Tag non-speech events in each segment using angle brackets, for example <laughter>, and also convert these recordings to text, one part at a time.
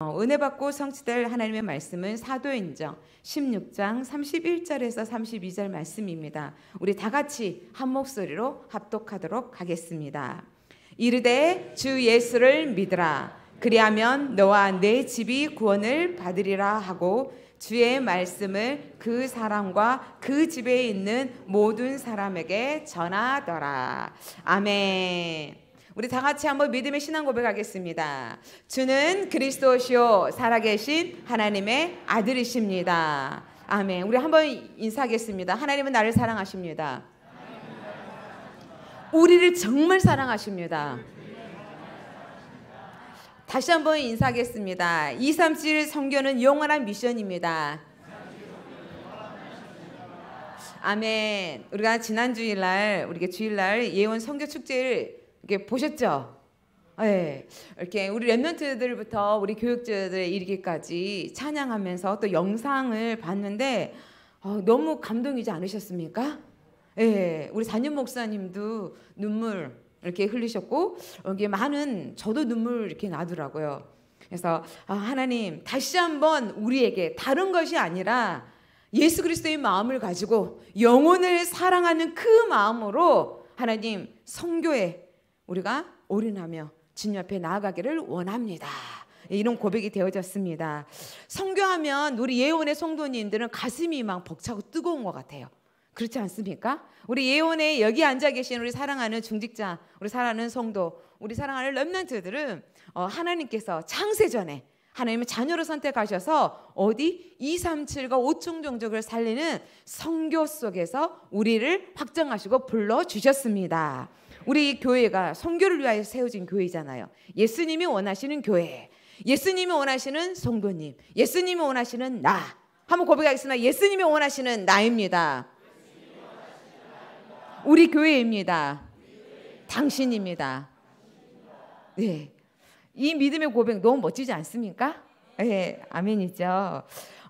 어, 은혜 받고 성취될 하나님의 말씀은 사도행전 16장 31절에서 32절 말씀입니다. 우리 다 같이 한 목소리로 합독하도록 하겠습니다. 이르되 주 예수를 믿으라 그리하면 너와 내 집이 구원을 받으리라 하고 주의 말씀을 그 사람과 그 집에 있는 모든 사람에게 전하더라. 아멘. 우리 다 같이 한번 믿음의 신앙 고백하겠습니다. 주는 그리스도시요 살아계신 하나님의 아들이십니다. 아멘. 우리 한번 인사하겠습니다. 하나님은 나를 사랑하십니다. 우리를 정말 사랑하십니다. 다시 한번 인사하겠습니다. 237 성교는 영원한 미션입니다. 아멘. 우리가 지난 주일날 우리가 주일날 예원 성교 축제를 이게 보셨죠? 네. 이렇게 우리 랩런트들부터 우리 교육자들에 이기까지 찬양하면서 또 영상을 봤는데 어, 너무 감동이지 않으셨습니까? 네. 우리 잔연 목사님도 눈물 이렇게 흘리셨고 여기 많은 저도 눈물 이렇게 나더라고요. 그래서 아, 하나님 다시 한번 우리에게 다른 것이 아니라 예수 그리스도의 마음을 가지고 영혼을 사랑하는 그 마음으로 하나님 성교에 우리가 올인하며 주님 앞에 나아가기를 원합니다. 이런 고백이 되어졌습니다. 성교하면 우리 예원의 성도님들은 가슴이 막 벅차고 뜨거운 것 같아요. 그렇지 않습니까? 우리 예원에 여기 앉아 계신 우리 사랑하는 중직자, 우리 사랑하는 성도, 우리 사랑하는 렘넌트들은 어, 하나님께서 창세 전에 하나님의 자녀로 선택하셔서 어디 2, 3, 7과 5층 종족을 살리는 성교 속에서 우리를 확정하시고 불러주셨습니다. 우리 교회가 성교를 위하여 세워진 교회잖아요. 예수님이 원하시는 교회. 예수님이 원하시는 성도님. 예수님이 원하시는 나. 한번 고백하겠습니다. 예수님이 원하시는 나입니다. 우리 교회입니다. 당신입니다. 네. 이 믿음의 고백 너무 멋지지 않습니까? 네, 아멘이죠.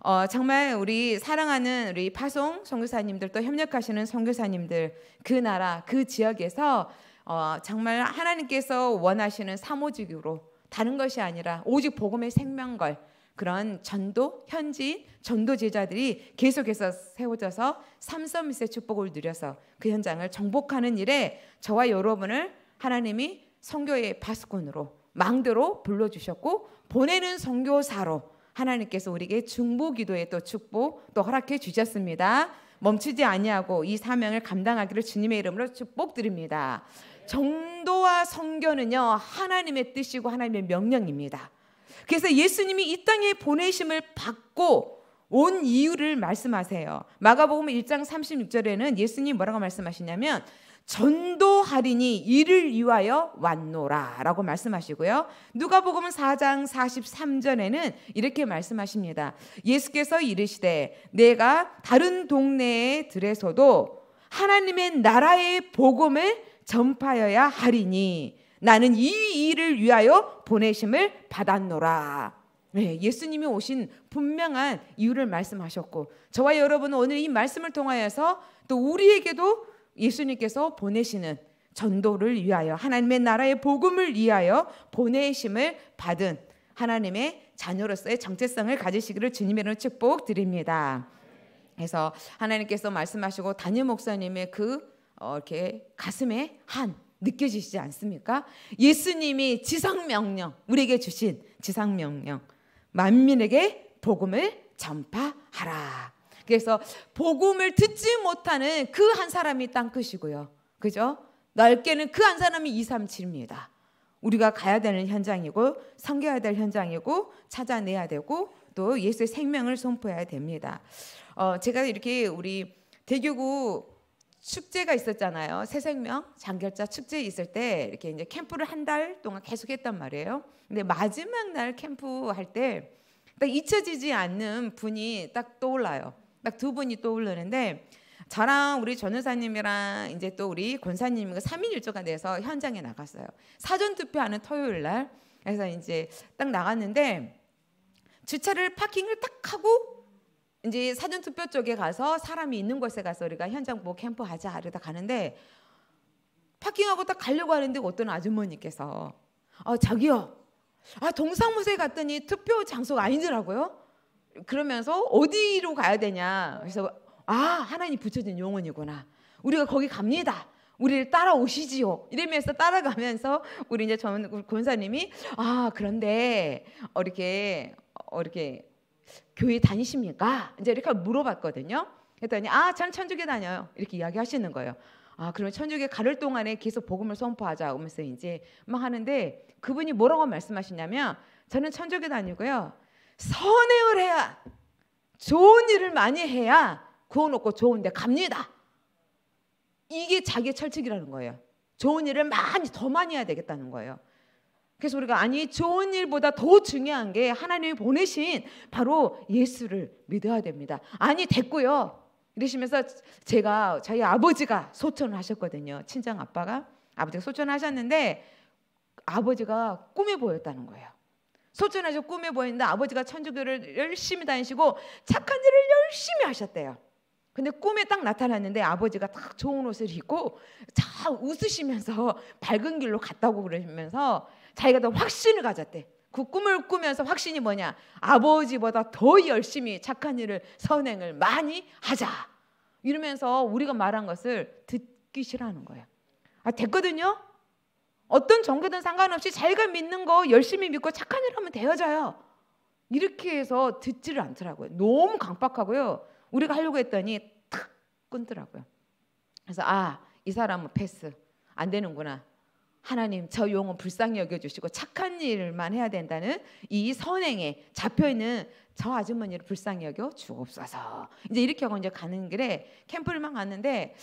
어, 정말 우리 사랑하는 우리 파송 선교사님들 또 협력하시는 선교사님들 그 나라 그 지역에서 어, 정말 하나님께서 원하시는 사모직으로 다른 것이 아니라 오직 복음의 생명걸 그런 전도 현지 전도 제자들이 계속해서 세워져서 삼서밋의 축복을 누려서 그 현장을 정복하는 일에 저와 여러분을 하나님이 성교의 파수꾼으로 망대로 불러주셨고 보내는 성교사로 하나님께서 우리에게 중보 기도의 또 축복 또 허락해 주셨습니다. 멈추지 아니하고 이 사명을 감당하기를 주님의 이름으로 축복드립니다. 정도와 성교는요, 하나님의 뜻이고 하나님의 명령입니다. 그래서 예수님이 이 땅에 보내심을 받고 온 이유를 말씀하세요. 마가복음 1장 36절에는 예수님 뭐라고 말씀하시냐면 전도하리니 이를 위하여 왔노라라고 말씀하시고요. 누가복음 4장 43절에는 이렇게 말씀하십니다. 예수께서 이르시되 내가 다른 동네에 들에서도 하나님의 나라의 복음을 전파여야 하리니 나는 이 일을 위하여 보내심을 받았노라. 네, 예수님이 오신 분명한 이유를 말씀하셨고 저와 여러분은 오늘 이 말씀을 통하여서 또 우리에게도 예수님께서 보내시는 전도를 위하여 하나님의 나라의 복음을 위하여 보내심을 받은 하나님의 자녀로서의 정체성을 가지시기를 주님의 이름으로 축복드립니다. 그래서 하나님께서 말씀하시고 단일 목사님의 그 어, 이렇게 가슴에 한 느껴지시지 않습니까? 예수님이 지상명령, 우리에게 주신 지상명령, 만민에게 복음을 전파하라. 그래서 복음을 듣지 못하는 그 한 사람이 땅끝이고요. 그죠? 넓게는 그 한 사람이 2, 3, 7입니다. 우리가 가야 되는 현장이고 섬겨야 될 현장이고 찾아내야 되고 또 예수의 생명을 선포해야 됩니다. 어, 제가 이렇게 우리 대교구 축제가 있었잖아요. 새생명 장결자 축제 있을 때 이렇게 이제 캠프를 한 달 동안 계속 했단 말이에요. 근데 마지막 날 캠프 할 때 딱 잊혀지지 않는 분이 딱 떠올라요. 딱 두 분이 떠오르는데 저랑 우리 전우사님이랑 이제 또 우리 권사님과 3인 그 1조가 돼서 현장에 나갔어요. 사전 투표하는 토요일 날 그래서 이제 딱 나갔는데 주차를 파킹을 딱 하고 이제 사전 투표 쪽에 가서 사람이 있는 곳에 가서 우리가 현장 뭐 캠프 하자 이러다 가는데 파킹하고 딱 가려고 하는데 어떤 아주머니께서 아 자기요 아 동사무소에 갔더니 투표 장소가 아니더라고요 그러면서 어디로 가야 되냐 그래서 아 하나님 붙여진 용언이구나 우리가 거기 갑니다 우리를 따라오시지요. 이러면서 따라가면서 우리 이제 전 권사님이 아 그런데 어, 이렇게 어, 이렇게 교회 다니십니까? 이제 이렇게 물어봤거든요. 그랬더니 아, 저 천주교 다녀요. 이렇게 이야기하시는 거예요. 아, 그러면 천주교 가를 동안에 계속 복음을 선포하자. 오면서 이제 막 하는데 그분이 뭐라고 말씀하시냐면 저는 천주교 다니고요. 선행을 해야 좋은 일을 많이 해야 구원 얻고 좋은데 갑니다. 이게 자기 철칙이라는 거예요. 좋은 일을 많이 더 많이 해야 되겠다는 거예요. 그래서 우리가 아니 좋은 일보다 더 중요한 게 하나님이 보내신 바로 예수를 믿어야 됩니다. 아니 됐고요. 이러시면서 제가 저희 아버지가 소천을 하셨거든요. 친정 아빠가 아버지가 소천을 하셨는데 아버지가 꿈이 보였다는 거예요. 소천하셔 꿈에 보이는데 아버지가 천주교를 열심히 다니시고 착한 일을 열심히 하셨대요. 근데 꿈에 딱 나타났는데 아버지가 딱 좋은 옷을 입고 참 웃으시면서 <laughs> 밝은 길로 갔다고 그러시면서 자기가 더 확신을 가졌대. 그 꿈을 꾸면서 확신이 뭐냐? 아버지보다 더 열심히 착한 일을 선행을 많이 하자. 이러면서 우리가 말한 것을 듣기 싫어하는 거예요. 아, 됐거든요. 어떤 종교든 상관없이 자기가 믿는 거 열심히 믿고 착한 일 하면 되어져요. 이렇게 해서 듣지를 않더라고요. 너무 강박하고요. 우리가 하려고 했더니 탁 끊더라고요. 그래서 아, 이 사람은 패스. 안 되는구나. 하나님 저 용어 불쌍히 여겨주시고 착한 일만 해야 된다는 이 선행에 잡혀있는 저 아주머니를 불쌍히 여겨 주옵소서 이제 이렇게 하고 이제 가는 길에 캠프를만 갔는데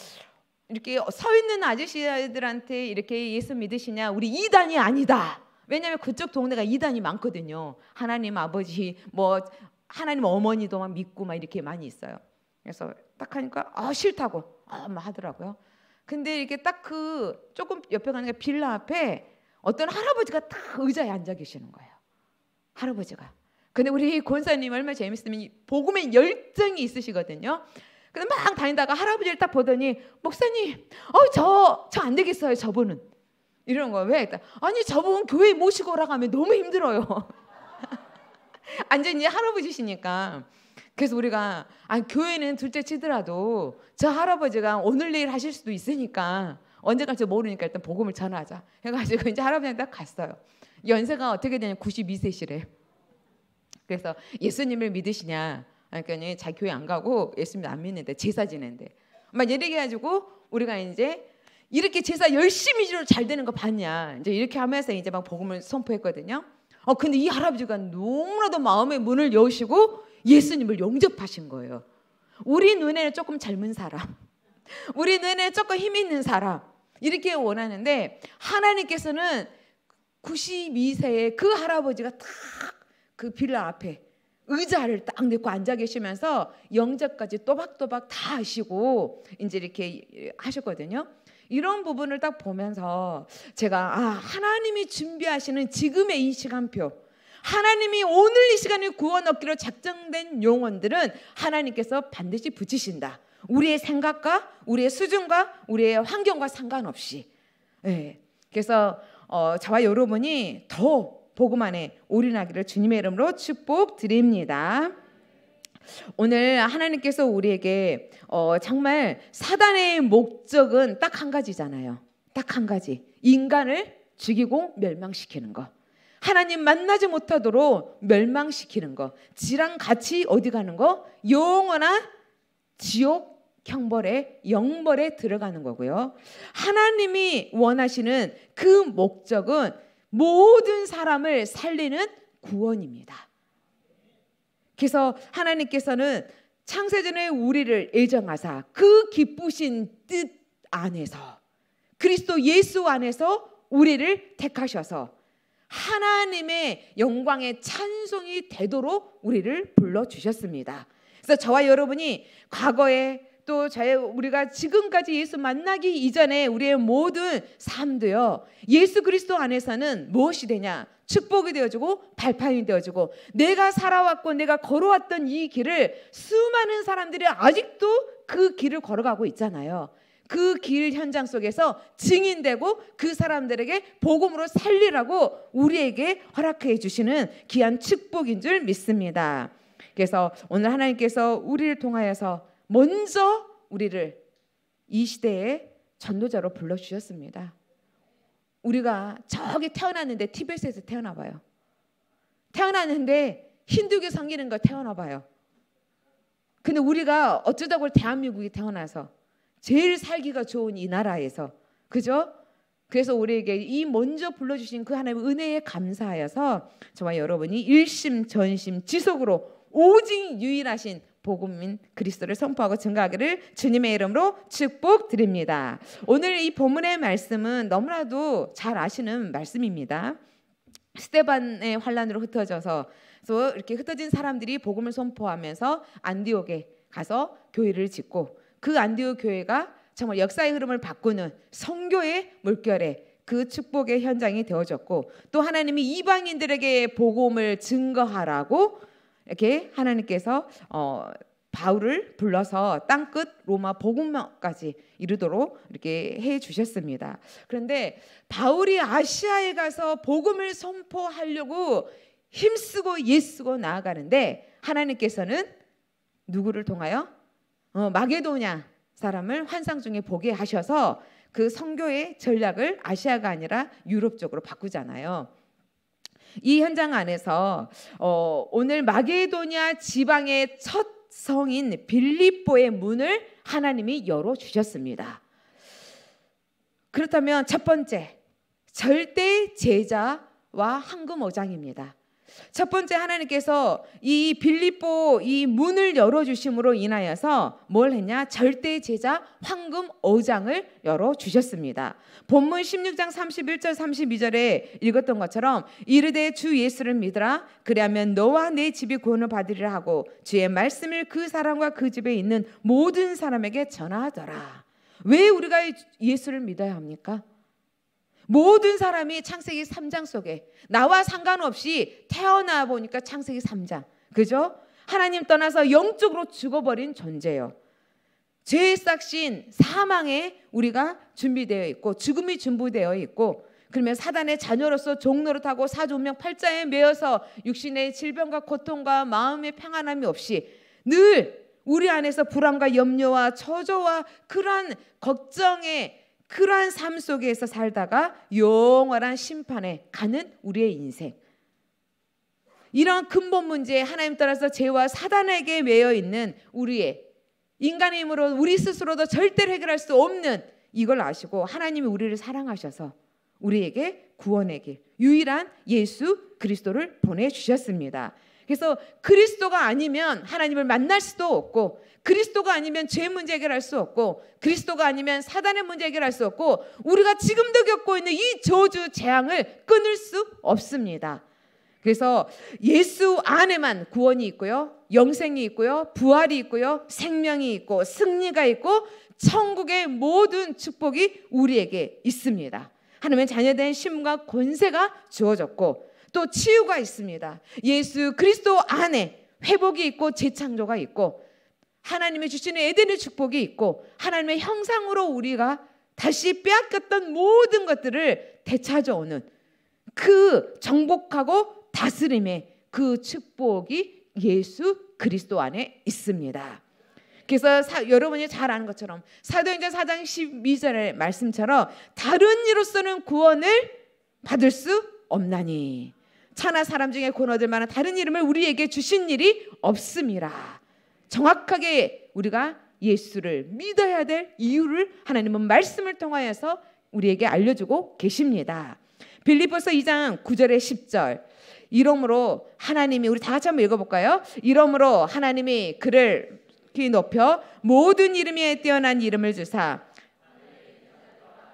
이렇게 서 있는 아저씨들한테 이렇게 예수 믿으시냐 우리 이단이 아니다 왜냐하면 그쪽 동네가 이단이 많거든요 하나님 아버지 뭐 하나님 어머니도 막 믿고 막 이렇게 많이 있어요 그래서 딱 하니까 아 싫다고 아, 하더라고요 근데 이렇게 딱 그 조금 옆에 가는 게 빌라 앞에 어떤 할아버지가 딱 의자에 앉아 계시는 거예요. 할아버지가. 근데 우리 권사님 얼마나 재밌으면 복음의 열정이 있으시거든요. 근데 막 다니다가 할아버지를 딱 보더니 목사님, 어저저 안 되겠어요 저분은 이런 거 왜? 그러니까 아니 저분 교회 모시고 오라고 하면 너무 힘들어요. 완전히 <laughs> 할아버지시니까. 그래서 우리가 아 교회는 둘째 치더라도 저 할아버지가 오늘 내일 하실 수도 있으니까 언제 갈지 모르니까 일단 복음을 전하자 해가지고 이제 할아버지한테 갔어요. 연세가 어떻게 되냐 92세시래. 그래서 예수님을 믿으시냐? 그러니까 자기 교회 안 가고 예수님 안 믿는데 제사 지낸대. 막 이렇게 해가지고 우리가 이제 이렇게 제사 열심히 잘 되는 거 봤냐? 이제 이렇게 하면서 이제 막 복음을 선포했거든요. 어 근데 이 할아버지가 너무나도 마음의 문을 여시고 예수님을 영접하신 거예요. 우리 눈에는 조금 젊은 사람, 우리 눈에는 조금 힘 있는 사람, 이렇게 원하는데 하나님께서는 92세의 그 할아버지가 딱 그 빌라 앞에 의자를 딱 내고 앉아 계시면서 영접까지 또박또박 다 하시고 이제 이렇게 하셨거든요. 이런 부분을 딱 보면서 제가 아, 하나님이 준비하시는 지금의 이 시간표 하나님이 오늘 이 시간에 구원 얻기로 작정된 용언들은 하나님께서 반드시 붙이신다. 우리의 생각과 우리의 수준과 우리의 환경과 상관없이. 예. 그래서 어, 저와 여러분이 더 복음 안에 올인하기를 주님의 이름으로 축복드립니다. 오늘 하나님께서 우리에게 어, 정말 사단의 목적은 딱 한 가지잖아요. 딱 한 가지. 인간을 죽이고 멸망시키는 것. 하나님 만나지 못하도록 멸망시키는 거. 지랑 같이 어디 가는 거? 영원한 지옥 형벌에 영벌에 들어가는 거고요. 하나님이 원하시는 그 목적은 모든 사람을 살리는 구원입니다. 그래서 하나님께서는 창세전에 우리를 애정하사 그 기쁘신 뜻 안에서 그리스도 예수 안에서 우리를 택하셔서 하나님의 영광의 찬송이 되도록 우리를 불러 주셨습니다. 그래서 저와 여러분이 과거에 또 저의 우리가 지금까지 예수 만나기 이전에 우리의 모든 삶도요. 예수 그리스도 안에서는 무엇이 되냐? 축복이 되어주고 발판이 되어주고 내가 살아왔고 내가 걸어왔던 이 길을 수많은 사람들이 아직도 그 길을 걸어가고 있잖아요. 그길 현장 속에서 증인되고 그 사람들에게 복음으로 살리라고 우리에게 허락해 주시는 귀한 축복인 줄 믿습니다. 그래서 오늘 하나님께서 우리를 통하여서 먼저 우리를 이 시대의 전도자로 불러 주셨습니다. 우리가 저기 태어났는데 티베트에서 태어나 봐요. 태어났는데 힌두교 섬기는 거 태어나 봐요. 근데 우리가 어쩌다 고 대한민국이 태어나서 제일 살기가 좋은 이 나라에서 그죠? 그래서 우리에게 이 먼저 불러주신 그 하나님의 은혜에 감사하여서 저와 여러분이 일심 전심 지속으로 오직 유일하신 복음인 그리스도를 선포하고 증가하기를 주님의 이름으로 축복드립니다. 오늘 이 본문의 말씀은 너무나도 잘 아시는 말씀입니다. 스테반의 환란으로 흩어져서 이렇게 흩어진 사람들이 복음을 선포하면서 안디옥에 가서 교회를 짓고 그 안디옥 교회가 정말 역사의 흐름을 바꾸는 성교의 물결에 그 축복의 현장이 되어졌고 또 하나님이 이방인들에게 복음을 증거하라고 이렇게 하나님께서 어, 바울을 불러서 땅끝 로마 복음까지 이르도록 이렇게 해 주셨습니다. 그런데 바울이 아시아에 가서 복음을 선포하려고 힘쓰고 예쓰고 나아가는데 하나님께서는 누구를 통하여 어, 마게도냐 사람을 환상 중에 보게 하셔서 그 선교의 전략을 아시아가 아니라 유럽 쪽으로 바꾸잖아요. 이 현장 안에서 어, 오늘 마게도냐 지방의 첫 성인 빌립보의 문을 하나님이 열어 주셨습니다. 그렇다면 첫 번째 절대 제자와 황금 어장입니다. 첫 번째 하나님께서 이 빌립보 이 문을 열어 주심으로 인하여서 뭘 했냐? 절대 제자 황금 어장을 열어 주셨습니다. 본문 16장 31절 32절에 읽었던 것처럼 이르되 주 예수를 믿으라 그리하면 너와 내 집이 구원을 받으리라 하고 주의 말씀을 그 사람과 그 집에 있는 모든 사람에게 전하더라. 왜 우리가 예수를 믿어야 합니까? 모든 사람이 창세기 3장 속에 나와 상관없이 태어나 보니까 창세기 3장. 그죠? 하나님 떠나서 영적으로 죽어버린 존재예요. 죄의 싹신 사망에 우리가 준비되어 있고 죽음이 준비되어 있고 그러면 사단의 자녀로서 종노릇하고 사조명 팔자에 매여서 육신의 질병과 고통과 마음의 평안함이 없이 늘 우리 안에서 불안과 염려와 저조와 그러한 걱정에 그러한 삶 속에서 살다가 영원한 심판에 가는 우리의 인생. 이런 근본 문제 에 하나님 따라서 죄와 사단에게 매여 있는 우리의 인간임으로 우리 스스로도 절대 해결할 수 없는 이걸 아시고 하나님이 우리를 사랑하셔서 우리에게 구원의 길 유일한 예수 그리스도를 보내 주셨습니다. 그래서 그리스도가 아니면 하나님을 만날 수도 없고 그리스도가 아니면 죄 문제 해결할 수 없고 그리스도가 아니면 사단의 문제 해결할 수 없고 우리가 지금도 겪고 있는 이 저주 재앙을 끊을 수 없습니다. 그래서 예수 안에만 구원이 있고요. 영생이 있고요. 부활이 있고요. 생명이 있고 승리가 있고 천국의 모든 축복이 우리에게 있습니다. 하나님의 자녀된 힘과 권세가 주어졌고 또 치유가 있습니다. 예수 그리스도 안에 회복이 있고 재창조가 있고 하나님의 주시는 에덴의 축복이 있고 하나님의 형상으로 우리가 다시 빼앗겼던 모든 것들을 되찾아오는 그 정복하고 다스림의 그 축복이 예수 그리스도 안에 있습니다. 그래서 사, 여러분이 잘 아는 것처럼 사도행전 4장 12절의 말씀처럼 다른 이로서는 구원을 받을 수 없나니 차나 사람 중에 권어들 만한 다른 이름을 우리에게 주신 일이 없습니다. 정확하게 우리가 예수를 믿어야 될 이유를 하나님은 말씀을 통하여서 우리에게 알려주고 계십니다. 빌리포서 2장 9절에 10절. 이러므로 하나님이 우리 다 같이 한번 읽어볼까요? 이러므로 하나님이 그를 높여 모든 이름에 뛰어난 이름을 주사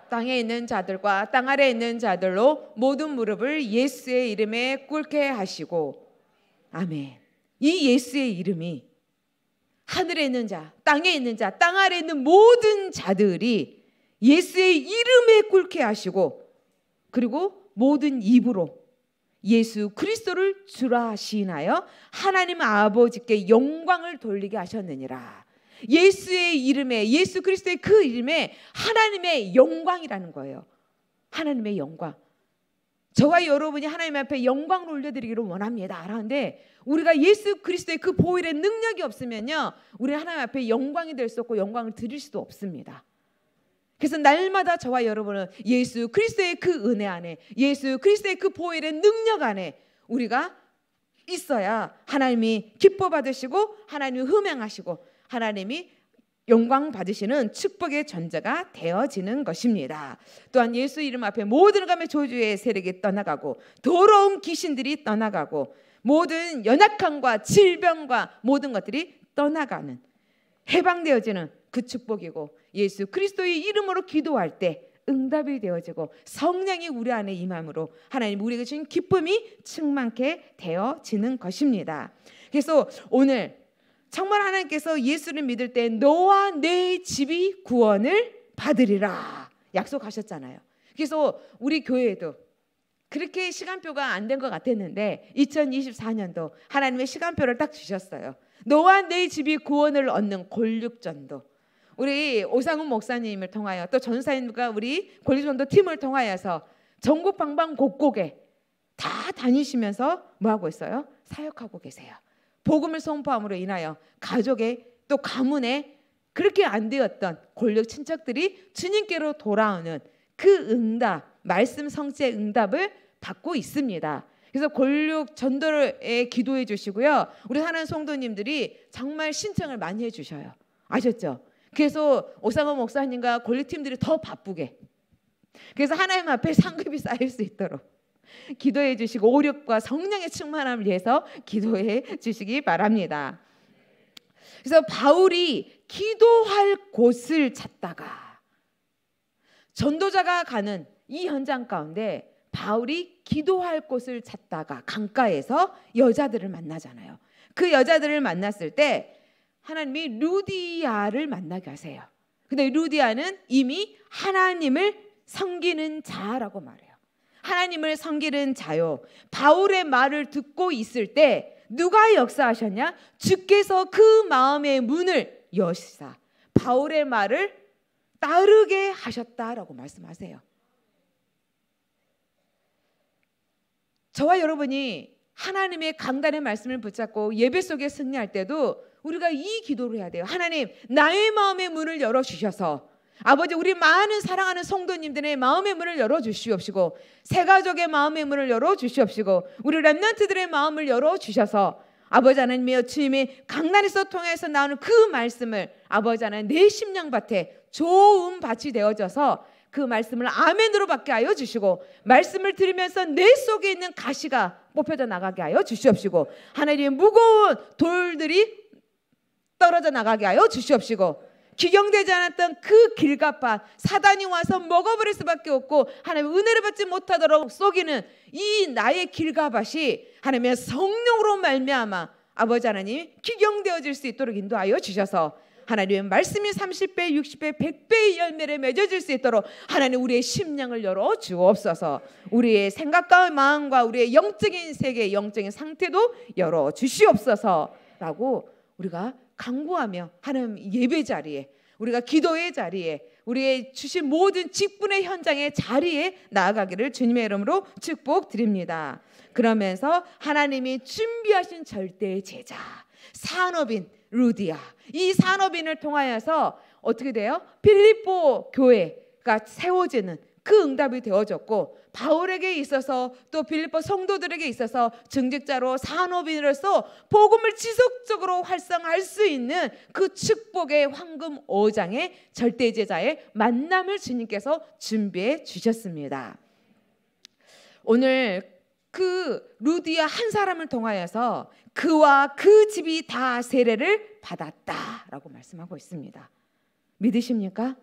땅에 있는 자들과 땅 아래 있는 자들로 모든 무릎을 예수의 이름에 꿇게 하시고 아멘. 이 예수의 이름이 하늘에 있는 자, 땅에 있는 자, 땅 아래 있는 모든 자들이 예수의 이름에 꿇게 하시고 그리고 모든 입으로 예수 그리스도를 주라 시인하여 하나님 아버지께 영광을 돌리게 하셨느니라. 예수의 이름에 예수 그리스도의 그 이름에 하나님의 영광이라는 거예요. 하나님의 영광. 저와 여러분이 하나님 앞에 영광을 올려드리기를 원합니다. 그런데 우리가 예수 그리스도의 그 보일의 능력이 없으면요, 우리 하나님 앞에 영광이 될 수 없고 영광을 드릴 수도 없습니다. 그래서 날마다 저와 여러분은 예수 그리스도의 그 은혜 안에, 예수 그리스도의 그 보일의 능력 안에 우리가 있어야 하나님이 기뻐 받으시고 하나님이 흠행하시고 하나님이 영광 받으시는 축복의 전자가 되어지는 것입니다. 또한 예수 이름 앞에 모든 감의 조주의 세력이 떠나가고 더러운 귀신들이 떠나가고 모든 연약함과 질병과 모든 것들이 떠나가는 해방되어지는 그 축복이고 예수 그리스도의 이름으로 기도할 때 응답이 되어지고 성령이 우리 안에 임함으로 하나님 우리에게 주신 기쁨이 충만케 되어지는 것입니다. 그래서 오늘 정말 하나님께서 예수를 믿을 때 너와 내 집이 구원을 받으리라 약속하셨잖아요. 그래서 우리 교회에도 그렇게 시간표가 안 된 것 같았는데 2024년도 하나님의 시간표를 딱 주셨어요. 너와 내 집이 구원을 얻는 권육전도 우리 오상훈 목사님을 통하여 또 전사님과 우리 권육전도 팀을 통하여서 전국 방방 곳곳에 다 다니시면서 뭐 하고 있어요? 사역하고 계세요. 복음을 선포함으로 인하여 가족의 또가문의 그렇게 안 되었던 권력 친척들이 주님께로 돌아오는 그 응답, 말씀 성취의 응답을 받고 있습니다. 그래서 권력 전도를 기도해 주시고요. 우리 하나님 성도님들이 정말 신청을 많이 해 주셔요. 아셨죠? 그래서 오상호 목사님과 권리팀들이 더 바쁘게. 그래서 하나님 앞에 <laughs> 상급이 쌓일 수 있도록. 기도해 주시고 오력과 성령의 충만함을 위해서 기도해 주시기 바랍니다. 그래서 바울이 기도할 곳을 찾다가 전도자가 가는 이 현장 가운데 바울이 기도할 곳을 찾다가 강가에서 여자들을 만나잖아요. 그 여자들을 만났을 때 하나님이 루디아를 만나게 하세요. 근데 루디아는 이미 하나님을 섬기는 자라고 말해요. 하나님을 섬기는 자요. 바울의 말을 듣고 있을 때 누가 역사하셨냐? 주께서 그 마음의 문을 여시사 바울의 말을 따르게 하셨다라고 말씀하세요. 저와 여러분이 하나님의 강단의 말씀을 붙잡고 예배 속에 승리할 때도 우리가 이 기도를 해야 돼요. 하나님, 나의 마음의 문을 열어 주셔서 아버지 우리 많은 사랑하는 성도님들의 마음의 문을 열어 주시옵시고 새 가족의 마음의 문을 열어 주시옵시고 우리 랩런트들의 마음을 열어 주셔서 아버지 하나님이여 주님이 강단에서 통해서 나오는 그 말씀을 아버지 하나님 내 심령밭에 좋은 밭이 되어져서 그 말씀을 아멘으로 받게 하여 주시고 말씀을 들으면서 내 속에 있는 가시가 뽑혀져 나가게 하여 주시옵시고 하나님의 무거운 돌들이 떨어져 나가게 하여 주시옵시고 규경되지 않았던 그 길가밭 사단이 와서 먹어버릴 수밖에 없고 하나님 은혜를 받지 못하도록 속이는 이 나의 길가밭이 하나님의 성령으로 말미암아 아버지 하나님 규경되어질수 있도록 인도하여 주셔서 하나님의 말씀이 30배, 60배, 100배의 열매를 맺어질 수 있도록 하나님 우리의 심령을 열어 주옵소서. 우리의 생각과 마음과 우리의 영적인 세계, 영적인 상태도 열어 주시옵소서라고 우리가 강구하며 하나님 예배 자리에 우리가 기도의 자리에 우리의 주신 모든 직분의 현장의 자리에 나아가기를 주님의 이름으로 축복드립니다. 그러면서 하나님이 준비하신 절대의 제자 산업인 루디아 이 산업인을 통하여서 어떻게 돼요? 필립보 교회가 세워지는 그 응답이 되어졌고 바울에게 있어서 또 빌립보 성도들에게 있어서 증직자로 산업인으로서 복음을 지속적으로 활성할 수 있는 그 축복의 황금 오장의 절대 제자의 만남을 주님께서 준비해 주셨습니다. 오늘 그 루디아 한 사람을 통하여서 그와 그 집이 다 세례를 받았다라고 말씀하고 있습니다. 믿으십니까?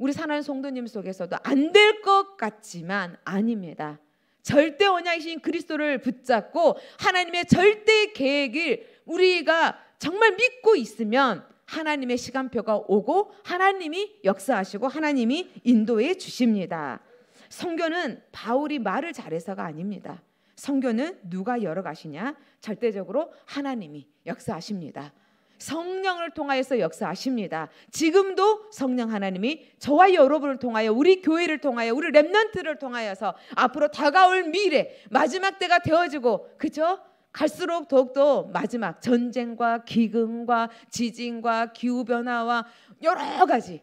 우리 사랑하는 성도님 속에서도 안 될 것 같지만 아닙니다. 절대 언약이신 그리스도를 붙잡고 하나님의 절대 계획을 우리가 정말 믿고 있으면 하나님의 시간표가 오고 하나님이 역사하시고 하나님이 인도해 주십니다. 성교는 바울이 말을 잘해서가 아닙니다. 성교는 누가 열어가시냐? 절대적으로 하나님이 역사하십니다. 성령을 통하여서 역사하십니다. 지금도 성령 하나님이 저와 여러분을 통하여 우리 교회를 통하여 우리 랩런트를 통하여서 앞으로 다가올 미래 마지막 때가 되어지고 그죠? 갈수록 더욱더 마지막 전쟁과 기근과 지진과 기후 변화와 여러 가지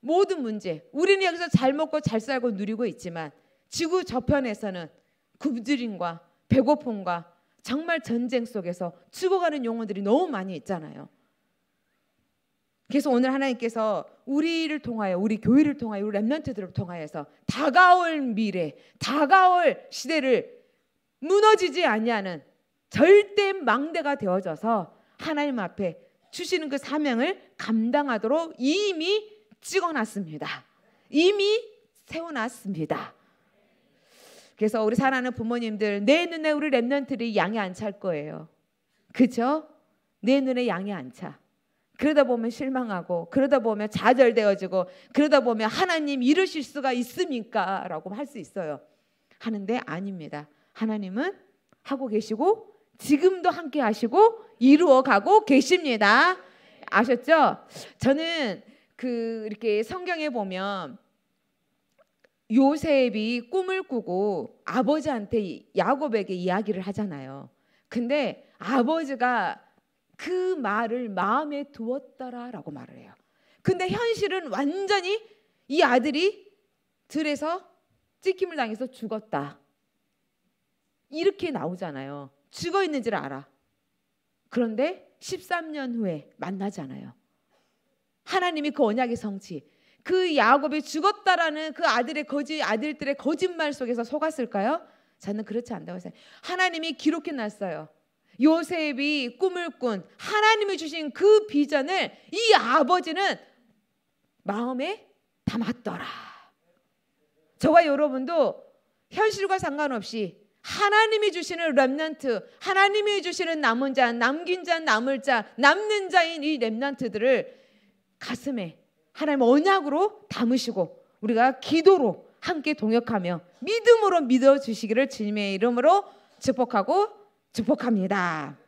모든 문제 우리는 여기서 잘 먹고 잘 살고 누리고 있지만 지구 저편에서는 굶주림과 배고픔과 정말 전쟁 속에서 죽어가는 영혼들이 너무 많이 있잖아요. 그래서 오늘 하나님께서 우리를 통하여 우리 교회를 통하여 우리 랩런트들을 통하여서 다가올 미래, 다가올 시대를 무너지지 아니하는 절대 망대가 되어져서 하나님 앞에 주시는 그 사명을 감당하도록 이미 찍어놨습니다. 이미 세워놨습니다. 그래서 우리 사랑하는 부모님들 내 눈에 우리 랩런트들이 양이 안 찰 거예요. 그죠? 내 눈에 양이 안 차. 그러다 보면 실망하고 그러다 보면 좌절되어지고 그러다 보면 하나님 이러실 수가 있습니까라고 할 수 있어요. 하는데 아닙니다. 하나님은 하고 계시고 지금도 함께 하시고 이루어 가고 계십니다. 아셨죠? 저는 그 이렇게 성경에 보면 요셉이 꿈을 꾸고 아버지한테 야곱에게 이야기를 하잖아요. 근데 아버지가 그 말을 마음에 두었더라라고 말을 해요. 근데 현실은 완전히 이 아들이 들에서 찍힘을 당해서 죽었다. 이렇게 나오잖아요. 죽어 있는지를 알아. 그런데 13년 후에 만나잖아요. 하나님이 그 언약의 성취. 그 야곱이 죽었다라는 그 아들의 거짓 아들들의 거짓말 속에서 속았을까요? 저는 그렇지 않다고 생각해요. 하나님이 기록해 놨어요. 요셉이 꿈을 꾼 하나님이 주신 그 비전을 이 아버지는 마음에 담았더라. 저와 여러분도 현실과 상관없이 하나님이 주시는 렘넌트, 하나님이 주시는 남은 자, 남긴 자, 남을 자, 남는 자인 이 렘넌트들을 가슴에 하나님 언약으로 담으시고 우리가 기도로 함께 동역하며 믿음으로 믿어 주시기를 주님의 이름으로 축복하고 축복합니다.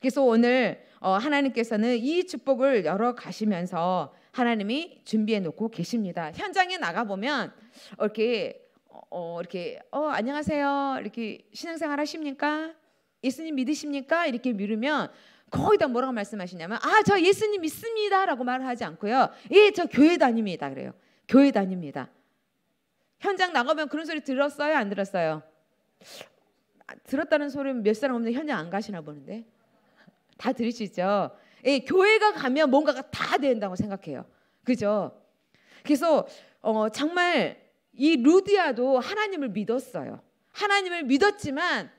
그래서 오늘 어, 하나님께서는 이 축복을 열어 가시면서 하나님이 준비해 놓고 계십니다. 현장에 나가 보면 이렇게 어, 이렇게 어, 안녕하세요. 이렇게 신앙생활 하십니까? 예수님 믿으십니까? 이렇게 물으면 거기다 뭐라고 말씀하시냐면 아 저 예수님 믿습니다라고 말을 하지 않고요. 예 저 교회 다닙니다 그래요. 교회 다닙니다. 현장 나가면 그런 소리 들었어요 안 들었어요? 아, 들었다는 소리는 몇 사람 없는데 현장 안 가시나 보는데 다 들으시죠? 예, 교회가 가면 뭔가가 다 된다고 생각해요. 그죠? 그래서 어, 정말 이 루디아도 하나님을 믿었어요. 하나님을 믿었지만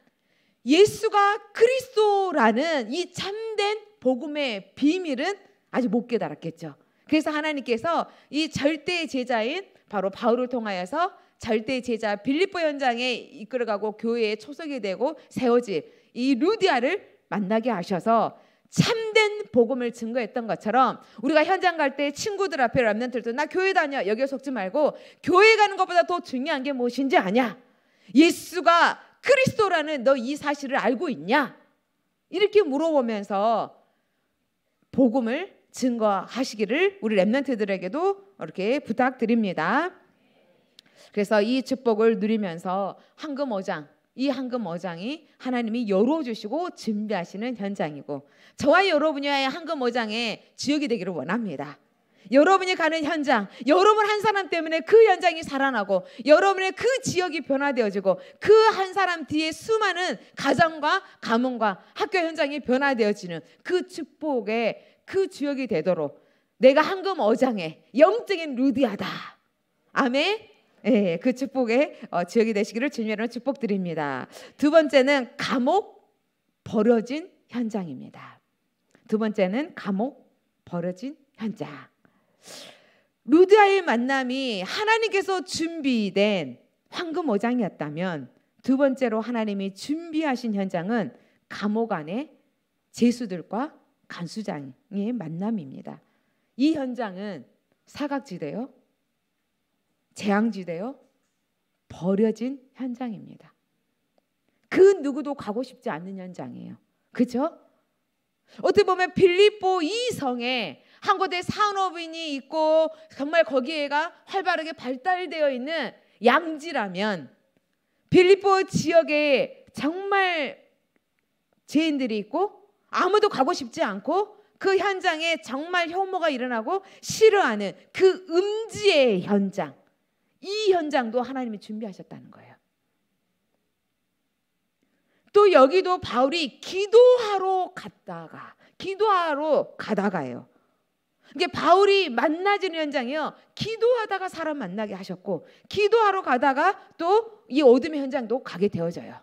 예수가 그리스도라는 이 참된 복음의 비밀은 아직 못 깨달았겠죠. 그래서 하나님께서 이절대 제자인 바로 바울을 통하여서 절대 제자 빌립보 현장에 이끌어가고 교회의 초석이 되고 세워집 이 루디아를 만나게 하셔서 참된 복음을 증거했던 것처럼 우리가 현장 갈 때 친구들 앞에 람넌트도 나 교회 다녀 여기에 속지 말고 교회 가는 것보다 더 중요한 게 무엇인지 아냐 예수가 그리스도라는 너 이 사실을 알고 있냐? 이렇게 물어보면서 복음을 증거하시기를 우리 랩런트들에게도 이렇게 부탁드립니다. 그래서 이 축복을 누리면서 황금 어장 이 황금 어장이 하나님이 열어주시고 준비하시는 현장이고 저와 여러분의 황금 어장의 지역이 되기를 원합니다. 여러분이 가는 현장, 여러분 한 사람 때문에 그 현장이 살아나고, 여러분의 그 지역이 변화되어지고, 그 한 사람 뒤에 수많은 가정과 가문과 학교 현장이 변화되어지는 그 축복의 그 지역이 되도록 내가 한금 어장에 영적인 루디하다. 아멘. 예, 예 그 축복의 지역이 어, 되시기를 주님으로 축복드립니다. 두 번째는 감옥 버려진 현장입니다. 두 번째는 감옥 버려진 현장. 루디아의 만남이 하나님께서 준비된 황금 어장이었다면 두 번째로 하나님이 준비하신 현장은 감옥 안에 제수들과 간수장의 만남입니다. 이 현장은 사각지대요, 재앙지대요, 버려진 현장입니다. 그 누구도 가고 싶지 않는 현장이에요. 그죠? 어떻게 보면 빌립보 이 성에 한 곳에 산업인이 있고 정말 거기에가 활발하게 발달되어 있는 양지라면 빌리포 지역에 정말 죄인들이 있고 아무도 가고 싶지 않고 그 현장에 정말 혐오가 일어나고 싫어하는 그 음지의 현장 이 현장도 하나님이 준비하셨다는 거예요. 또 여기도 바울이 기도하러 갔다가 기도하러 가다가요. 이게 바울이 만나지는 현장이요. 기도하다가 사람 만나게 하셨고, 기도하러 가다가 또 이 어둠의 현장도 가게 되어져요.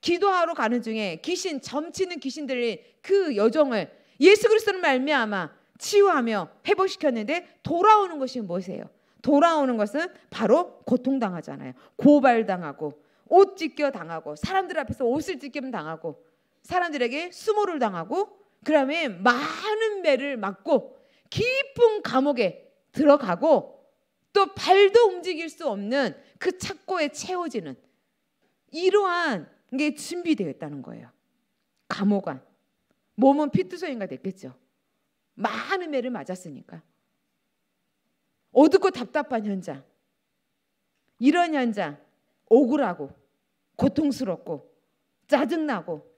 기도하러 가는 중에 귀신 점치는 귀신들이 그 여정을 예수 그리스도를 말미암아 치유하며 회복시켰는데 돌아오는 것이 뭐세요 돌아오는 것은 바로 고통당하잖아요. 고발당하고 옷 찢겨 당하고 사람들 앞에서 옷을 찢기면 당하고 사람들에게 수모를 당하고 그다음에 많은 매를 맞고 깊은 감옥에 들어가고 또 발도 움직일 수 없는 그 착고에 채워지는 이러한 게 준비되어 있다는 거예요. 감옥 안. 몸은 피투성이가 됐겠죠. 많은 매를 맞았으니까. 어둡고 답답한 현장. 이런 현장. 억울하고 고통스럽고 짜증나고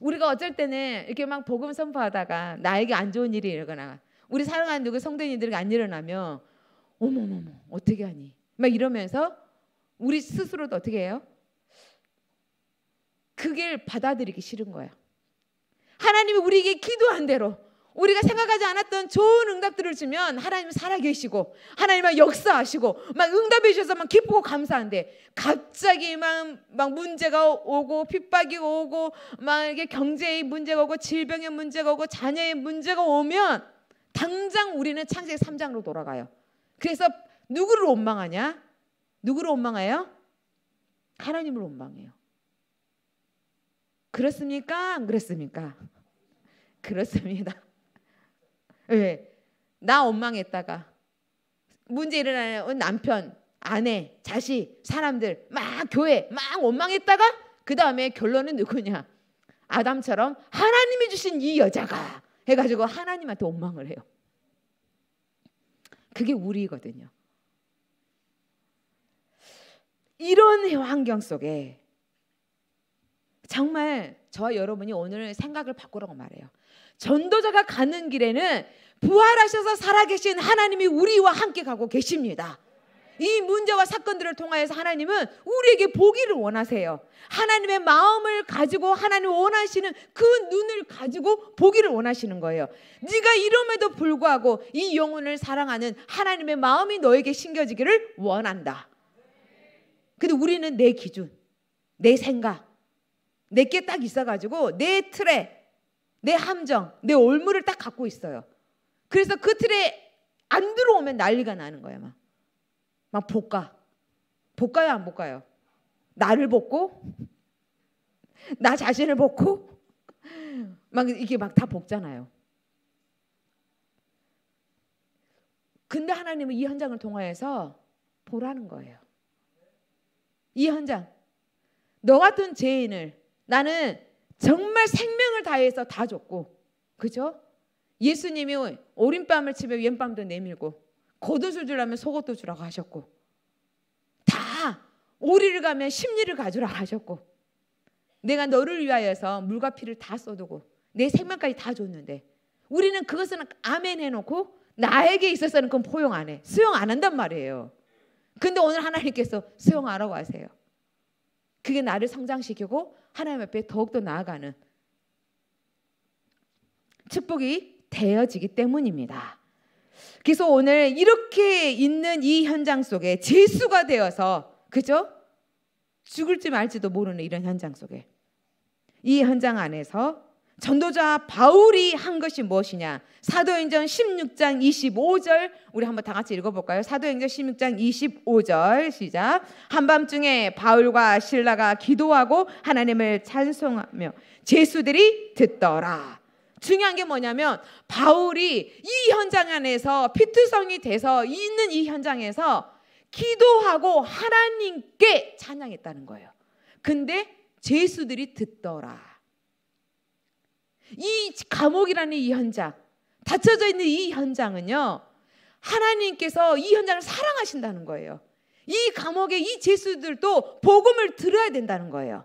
우리가 어쩔 때는 이렇게 막 복음 선포하다가 나에게 안 좋은 일이 일어나 우리 사랑하는 누구 성도님들이 안 일어나면 어머머머 어떻게 하니 막 이러면서 우리 스스로도 어떻게 해요? 그 길 받아들이기 싫은 거야. 하나님이 우리에게 기도한 대로 우리가 생각하지 않았던 좋은 응답들을 주면 하나님은 살아계시고 하나님은 역사하시고 막 응답해 주셔서 막 기쁘고 감사한데 갑자기 막, 막 문제가 오고 핍박이 오고 막이게 경제의 문제가 오고 질병의 문제가 오고 자녀의 문제가 오면 당장 우리는 창세기 3장으로 돌아가요. 그래서 누구를 원망하냐? 누구를 원망해요? 하나님을 원망해요. 그렇습니까? 안 그렇습니까? <laughs> 그렇습니다. 네. 나 원망했다가 문제 일어나는 어, 남편, 아내, 자식, 사람들 막 교회 막 원망했다가 그 다음에 결론은 누구냐? 아담처럼 하나님이 주신 이 여자가 해가지고 하나님한테 원망을 해요. 그게 우리거든요. 이런 환경 속에 정말 저와 여러분이 오늘 생각을 바꾸라고 말해요. 전도자가 가는 길에는 부활하셔서 살아계신 하나님이 우리와 함께 가고 계십니다. 이 문제와 사건들을 통하여서 하나님은 우리에게 보기를 원하세요. 하나님의 마음을 가지고 하나님 원하시는 그 눈을 가지고 보기를 원하시는 거예요. 네가 이름에도 불구하고 이 영혼을 사랑하는 하나님의 마음이 너에게 심겨지기를 원한다. 근데 우리는 내 기준, 내 생각, 내게 딱 있어가지고 내 틀에 내 함정, 내 올무를 딱 갖고 있어요. 그래서 그 틀에 안 들어오면 난리가 나는 거예요 막. 막 볶아. 볶아요, 안 볶아요? 나를 볶고, <laughs> 나 자신을 볶고, <laughs> 막 이게 막 다 볶잖아요. 근데 하나님은 이 현장을 통하여서 보라는 거예요. 이 현장. 너 같은 죄인을 나는 정말 생명을 다해서 다 줬고, 그죠? 예수님이 오린밤을 치며 왼밤도 내밀고, 겉옷을 주라면 속옷도 주라고 하셨고, 다 오리를 가면 심리를 가주라 하셨고, 내가 너를 위하여서 물과 피를 다 쏟고, 내 생명까지 다 줬는데, 우리는 그것은 아멘 해놓고, 나에게 있어서는 그건 포용 안 해. 수용 안 한단 말이에요. 근데 오늘 하나님께서 수용하라고 하세요. 그게 나를 성장시키고 하나님 앞에 더욱더 나아가는 축복이 되어지기 때문입니다. 그래서 오늘 이렇게 있는 이 현장 속에 재수가 되어서 그죠? 죽을지 말지도 모르는 이런 현장 속에 이 현장 안에서 전도자 바울이 한 것이 무엇이냐? 사도행전 16장 25절 우리 한번 다 같이 읽어 볼까요? 사도행전 16장 25절 시작. 한밤중에 바울과 신라가 기도하고 하나님을 찬송하며 제수들이 듣더라. 중요한 게 뭐냐면 바울이 이 현장 안에서 피트성이 돼서 있는 이 현장에서 기도하고 하나님께 찬양했다는 거예요. 근데 제수들이 듣더라. 이 감옥이라는 이 현장, 닫혀져 있는 이 현장은요, 하나님께서 이 현장을 사랑하신다는 거예요. 이 감옥의 이 제수들도 복음을 들어야 된다는 거예요.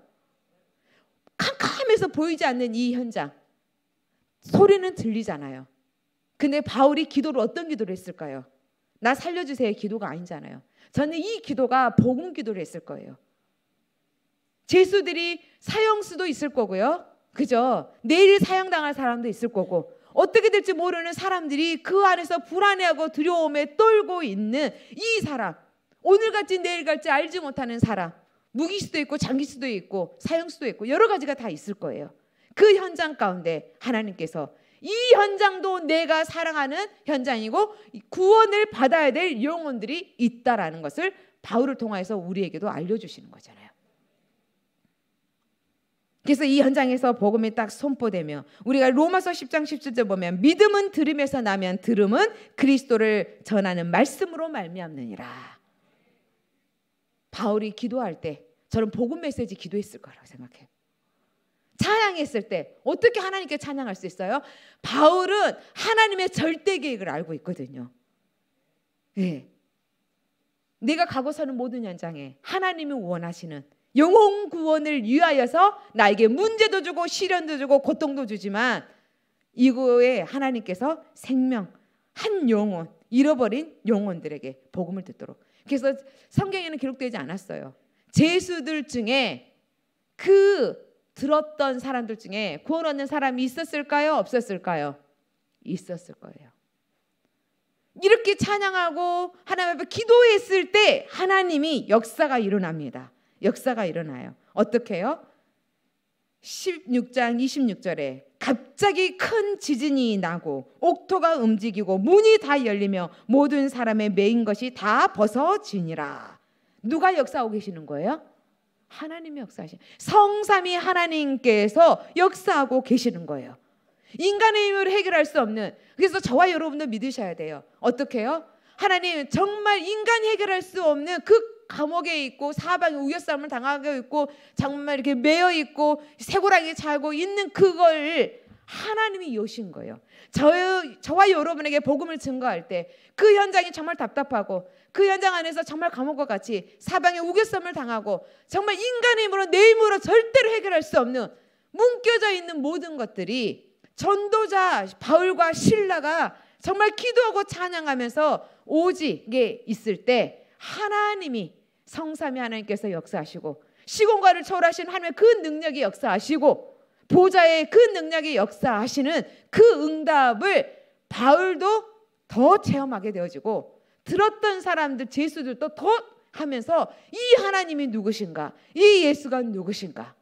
캄캄해서 보이지 않는 이 현장. 소리는 들리잖아요. 근데 바울이 기도를 어떤 기도를 했을까요? 나 살려주세요. 기도가 아니잖아요. 저는 이 기도가 복음 기도를 했을 거예요. 제수들이 사형수도 있을 거고요. 그죠? 내일 사형당할 사람도 있을 거고 어떻게 될지 모르는 사람들이 그 안에서 불안해하고 두려움에 떨고 있는 이 사람 오늘 갈지 내일 갈지 알지 못하는 사람 무기 수도 있고 장기 수도 있고 사형 수도 있고 여러 가지가 다 있을 거예요. 그 현장 가운데 하나님께서 이 현장도 내가 사랑하는 현장이고 구원을 받아야 될 영혼들이 있다라는 것을 바울을 통해서 우리에게도 알려주시는 거잖아요. 그래서 이 현장에서 복음이 딱 선포되며 우리가 로마서 10장 17절 보면 믿음은 들음에서 나면 들음은 그리스도를 전하는 말씀으로 말미암느니라. 바울이 기도할 때 저는 복음 메시지 기도했을 거라고 생각해요. 찬양했을 때 어떻게 하나님께 찬양할 수 있어요? 바울은 하나님의 절대 계획을 알고 있거든요. 네. 내가 가고 사는 모든 현장에 하나님이 원하시는 영혼 구원을 위하여서 나에게 문제도 주고 시련도 주고 고통도 주지만 이거에 하나님께서 생명 한 영혼 잃어버린 영혼들에게 복음을 듣도록 그래서 성경에는 기록되지 않았어요. 제수들 중에 그 들었던 사람들 중에 구원 얻는 사람이 있었을까요? 없었을까요? 있었을 거예요. 이렇게 찬양하고 하나님 앞에 기도했을 때 하나님이 역사가 일어납니다. 역사가 일어나요. 어떻게요? 16장 26절에 갑자기 큰 지진이 나고 옥토가 움직이고 문이 다 열리며 모든 사람의 메인 것이 다 벗어지니라. 누가 역사하고 계시는 거예요? 하나님이 역사하시. 성삼위 하나님께서 역사하고 계시는 거예요. 인간의 힘으로 해결할 수 없는. 그래서 저와 여러분도 믿으셔야 돼요. 어떻게요? 하나님 정말 인간 해결할 수 없는 그 감옥에 있고 사방에 우겨싸을 당하고 있고 장만 이렇게 매여 있고 새고랑이 차고 있는 그걸 하나님이 여신 거예요. 저, 저와 여러분에게 복음을 증거할 때 그 현장이 정말 답답하고 그 현장 안에서 정말 감옥과 같이 사방에 우겨싸을 당하고 정말 인간의 힘으로 내 힘으로 절대로 해결할 수 없는 뭉겨져 있는 모든 것들이 전도자 바울과 신라가 정말 기도하고 찬양하면서 오직에 있을 때 하나님이 성삼위 하나님께서 역사하시고 시공간을 초월하신 하나님의 그 능력이 역사하시고 보좌의 그 능력이 역사하시는 그 응답을 바울도 더 체험하게 되어지고 들었던 사람들 제수들도 더 하면서 이 하나님이 누구신가 이 예수가 누구신가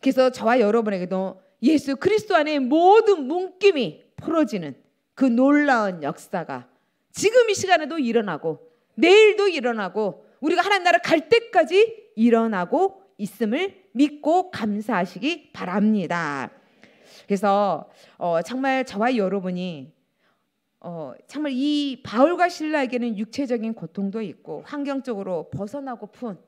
그래서 저와 여러분에게도 예수 그리스도 안에 모든 문김이 풀어지는 그 놀라운 역사가 지금 이 시간에도 일어나고 내일도 일어나고 우리가 하나님 나라 갈 때까지 일어나고 있음을 믿고 감사하시기 바랍니다. 그래서 어, 정말 저와 여러분이 어, 정말 이 바울과 신라에게는 육체적인 고통도 있고 환경적으로 벗어나고픈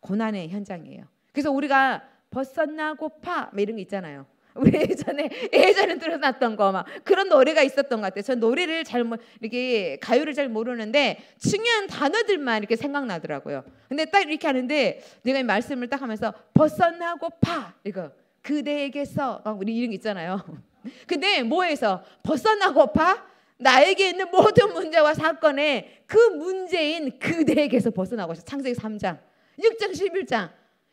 고난의 현장이에요. 그래서 우리가 벗어나고파 이런 게 있잖아요. 우리 예전에 예전에 들어놨던 거 막 그런 노래가 있었던 것 같아요. 전 노래를 잘 이렇게 가요를 잘 모르는데 중요한 단어들만 이렇게 생각나더라고요. 근데 딱 이렇게 하는데 내가 말씀을 딱 하면서 벗어나고 파 이거 그대에게서 막 우리 이런 게 있잖아요. <laughs> 근데 뭐에서 벗어나고 파 나에게 있는 모든 문제와 사건에 그 문제인 그대에게서 벗어나고 창세기 3장, 6장, 11장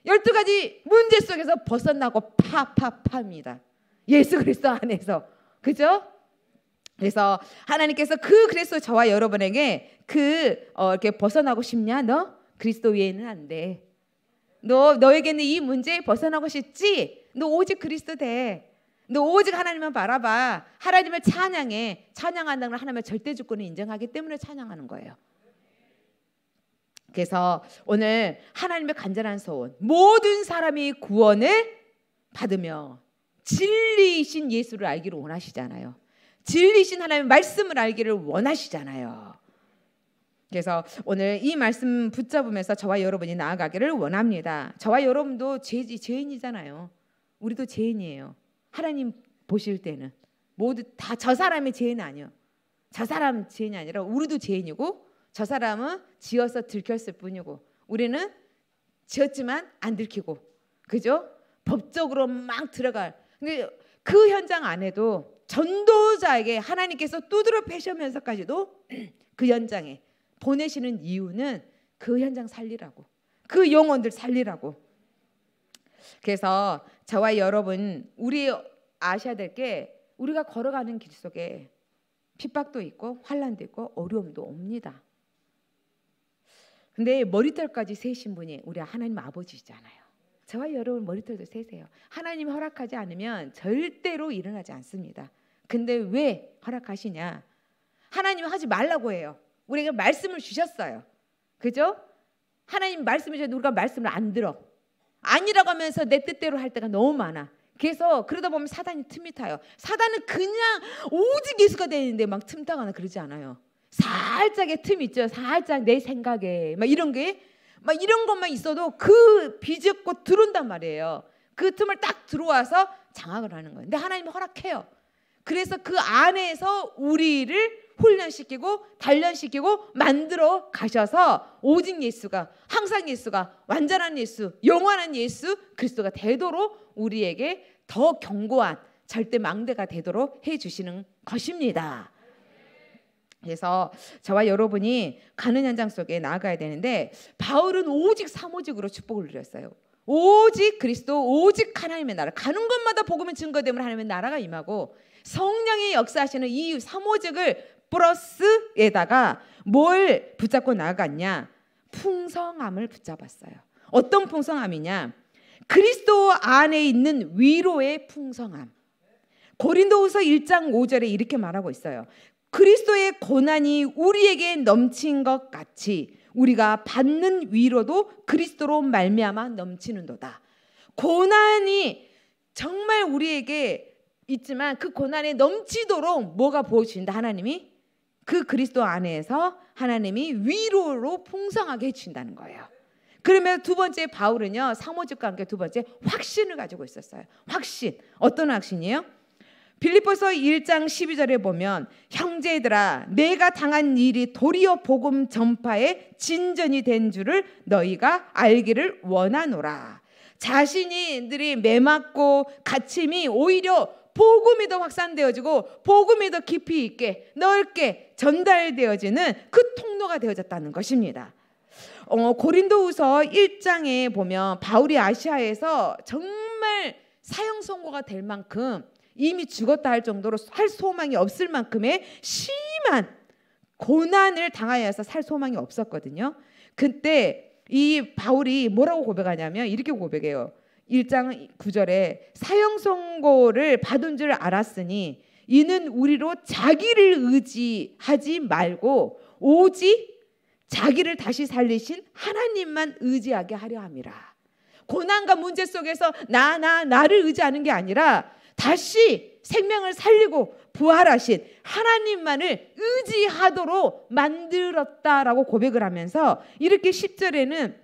열두 가지 문제 속에서 벗어나고 파파파입니다. 예수 그리스도 안에서. 그죠? 그래서 하나님께서 그 그래서 저와 여러분에게 그 어, 이렇게 벗어나고 싶냐? 너 그리스도 외에는 안 돼. 너 너에게는 이문제 벗어나고 싶지? 너 오직 그리스도 돼. 너 오직 하나님만 바라봐. 하나님을 찬양해. 찬양한다는 하나님의 절대 주권을 인정하기 때문에 찬양하는 거예요. 그래서 오늘 하나님의 간절한 소원 모든 사람이 구원을 받으며 진리이신 예수를 알기를 원하시잖아요. 진리이신 하나님의 말씀을 알기를 원하시잖아요. 그래서 오늘 이 말씀 붙잡으면서 저와 여러분이 나아가기를 원합니다. 저와 여러분도 죄, 죄인이잖아요. 우리도 죄인이에요. 하나님 보실 때는 모두 다 저사람이 죄인 아니요. 저 사람 죄인이 아니라 우리도 죄인이고 저 사람은 지어서 들켰을 뿐이고 우리는 지었지만 안 들키고 그죠? 법적으로 막 들어갈 근데 그 현장 안에도 전도자에게 하나님께서 두드려 패셔면서까지도 <clears throat> 그 현장에 보내시는 이유는 그 현장 살리라고 그 영혼들 살리라고 그래서 저와 여러분 우리 아셔야 될 게 우리가 걸어가는 길 속에 핍박도 있고 환란도 있고 어려움도 옵니다. 근데 머리털까지 세신 분이 우리 하나님 아버지잖아요. 저와 여러분 머리털도 세세요. 하나님 허락하지 않으면 절대로 일어나지 않습니다. 근데 왜 허락하시냐? 하나님 하지 말라고 해요. 우리에 말씀을 주셨어요. 그죠? 하나님 말씀을 주셨는데 우리가 말씀을 안 들어. 아니라고 하면서 내 뜻대로 할 때가 너무 많아. 그래서 그러다 보면 사단이 틈이 타요. 사단은 그냥 오직 예수가 되는데 막 틈타거나 그러지 않아요. 살짝의 틈 있죠. 살짝 내 생각에 막 이런 게 막 이런 것만 있어도 그 비집고 들어온단 말이에요. 그 틈을 딱 들어와서 장악을 하는 거예요. 근데 하나님 허락해요. 그래서 그 안에서 우리를 훈련시키고 단련시키고 만들어 가셔서 오직 예수가 항상 예수가 완전한 예수, 영원한 예수 그리스도가 되도록 우리에게 더 견고한 절대 망대가 되도록 해 주시는 것입니다. 그래서 저와 여러분이 가는 현장 속에 나아가야 되는데 바울은 오직 사모직으로 축복을 누렸어요. 오직 그리스도, 오직 하나님의 나라. 가는 곳마다 복음이 증거됨을 하나님의 나라가 임하고 성령이 역사하시는 이 사모직을 플러스에다가 뭘 붙잡고 나아갔냐? 풍성함을 붙잡았어요. 어떤 풍성함이냐? 그리스도 안에 있는 위로의 풍성함. 고린도후서 1장 5절에 이렇게 말하고 있어요. 그리스도의 고난이 우리에게 넘친 것 같이 우리가 받는 위로도 그리스도로 말미암아 넘치는도다. 고난이 정말 우리에게 있지만 그 고난에 넘치도록 뭐가 보여주다 하나님이 그 그리스도 안에서 하나님이 위로로 풍성하게 해주다는 거예요. 그러면 두 번째 바울은요 사모집과 함께 두 번째 확신을 가지고 있었어요. 확신 어떤 확신이에요? 빌립보서 1장 12절에 보면 형제들아 내가 당한 일이 도리어 복음 전파에 진전이 된 줄을 너희가 알기를 원하노라. 자신이들이 매맞고 갇힘이 오히려 복음이 더 확산되어지고 복음이 더 깊이 있게 넓게 전달되어지는 그 통로가 되어졌다는 것입니다. 어, 고린도후서 1장에 보면 바울이 아시아에서 정말 사형 선고가 될 만큼 이미 죽었다 할 정도로 살 소망이 없을 만큼의 심한 고난을 당하여 서살 소망이 없었거든요. 그때 이 바울이 뭐라고 고백하냐면 이렇게 고백해요. 1장 9절에 사형 선고를 받은 줄 알았으니 이는 우리로 자기를 의지하지 말고 오직 자기를 다시 살리신 하나님만 의지하게 하려 함이라. 고난과 문제 속에서 나, 나, 나를 의지하는 게 아니라 다시 생명을 살리고 부활하신 하나님만을 의지하도록 만들었다라고 고백을 하면서 이렇게 10절에는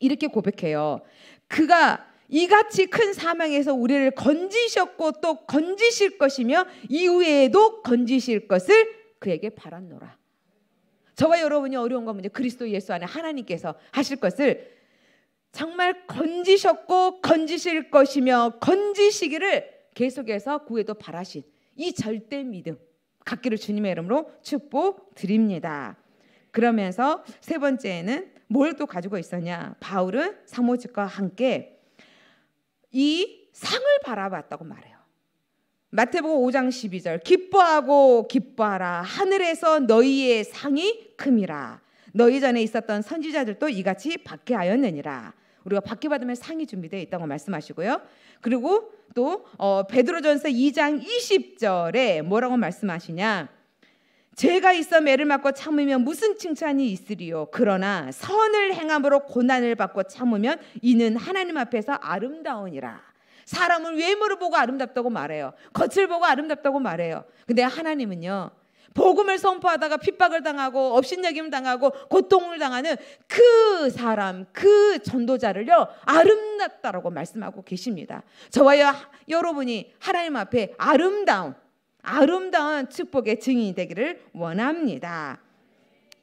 이렇게 고백해요. 그가 이같이 큰 사망에서 우리를 건지셨고 또 건지실 것이며 이후에도 건지실 것을 그에게 바란노라. 저와 여러분이 어려운 건 문제 그리스도 예수 안에 하나님께서 하실 것을 정말 건지셨고 건지실 것이며 건지시기를 계속해서 구해도 바라신 이 절대 믿음 갖기를 주님의 이름으로 축복 드립니다. 그러면서 세 번째는 뭘 또 가지고 있었냐? 바울은 사모직과 함께 이 상을 바라봤다고 말해요. 마태복음 5장 12절 기뻐하고 기뻐하라 하늘에서 너희의 상이 큼이라 너희 전에 있었던 선지자들도 이같이 받게 하였느니라 우리가 받게 받으면 상이 준비되어 있다고 말씀하시고요. 그리고 또 어, 베드로전서 2장 20절에 뭐라고 말씀하시냐? 제가 있어 매를 맞고 참으면 무슨 칭찬이 있으리요. 그러나 선을 행함으로 고난을 받고 참으면 이는 하나님 앞에서 아름다우니라. 사람을 외모를 보고 아름답다고 말해요. 겉을 보고 아름답다고 말해요. 근데 하나님은요. 복음을 선포하다가 핍박을 당하고 업신여김 당하고 고통을 당하는 그 사람, 그 전도자를요 아름답다라고 말씀하고 계십니다. 저와 여, 여러분이 하나님 앞에 아름다운 아름다운 축복의 증인이 되기를 원합니다.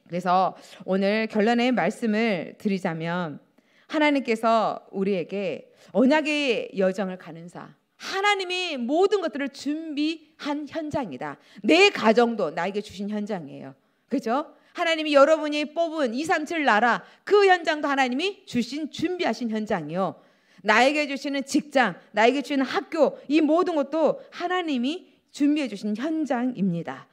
그래서 오늘 결론의 말씀을 드리자면 하나님께서 우리에게 언약의 여정을 가는 사 하나님이 모든 것들을 준비한 현장이다. 내 가정도 나에게 주신 현장이에요. 그죠? 하나님이 여러분이 뽑은 2, 3, 7 나라 그 현장도 하나님이 주신 준비하신 현장이요. 나에게 주시는 직장, 나에게 주시는 학교 이 모든 것도 하나님이 준비해 주신 현장입니다.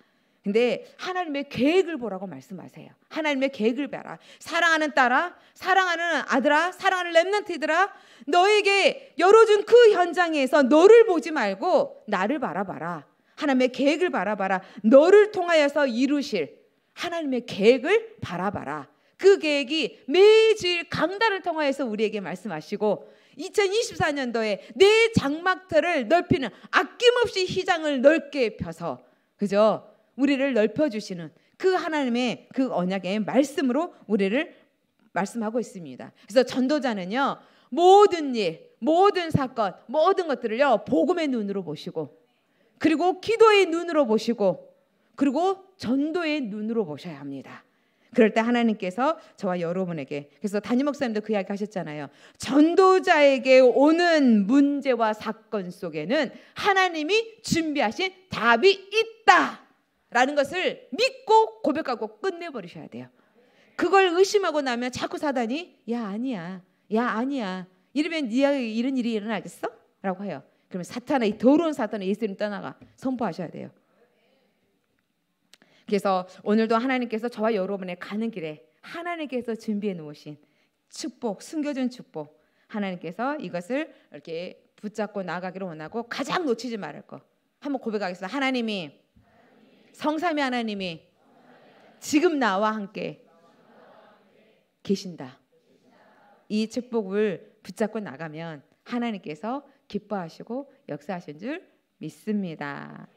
근데 하나님의 계획을 보라고 말씀하세요. 하나님의 계획을 봐라. 사랑하는 딸아, 사랑하는 아들아, 사랑하는 렘넌트들아, 너에게 열어준 그 현장에서 너를 보지 말고 나를 바라봐라. 하나님의 계획을 바라봐라. 너를 통하여서 이루실 하나님의 계획을 바라봐라. 그 계획이 매일 강단을 통하여서 우리에게 말씀하시고 2024년도에 내 장막터를 넓히는 아낌없이 희장을 넓게 펴서 그죠? 우리를 넓혀주시는 그 하나님의 그 언약의 말씀으로 우리를 말씀하고 있습니다. 그래서 전도자는요, 모든 일, 모든 사건, 모든 것들을요, 복음의 눈으로 보시고, 그리고 기도의 눈으로 보시고, 그리고 전도의 눈으로 보셔야 합니다. 그럴 때 하나님께서 저와 여러분에게 그래서 담임 목사님도 그 이야기 하셨잖아요. 전도자에게 오는 문제와 사건 속에는 하나님이 준비하신 답이 있다. 라는 것을 믿고 고백하고 끝내버리셔야 돼요. 그걸 의심하고 나면 자꾸 사단이 야 아니야 야 아니야 이러면 네 이런 일이 일어나겠어? 라고 해요. 그러면 사탄의 더러운 사탄의 예수님 떠나가 선포하셔야 돼요. 그래서 오늘도 하나님께서 저와 여러분의 가는 길에 하나님께서 준비해 놓으신 축복, 숨겨진 축복 하나님께서 이것을 이렇게 붙잡고 나가기를 원하고 가장 놓치지 말을 거 한번 고백하겠습니다. 하나님이 성삼위 하나님이 지금 나와 함께 계신다. 이 축복을 붙잡고 나가면 하나님께서 기뻐하시고 역사하신 줄 믿습니다.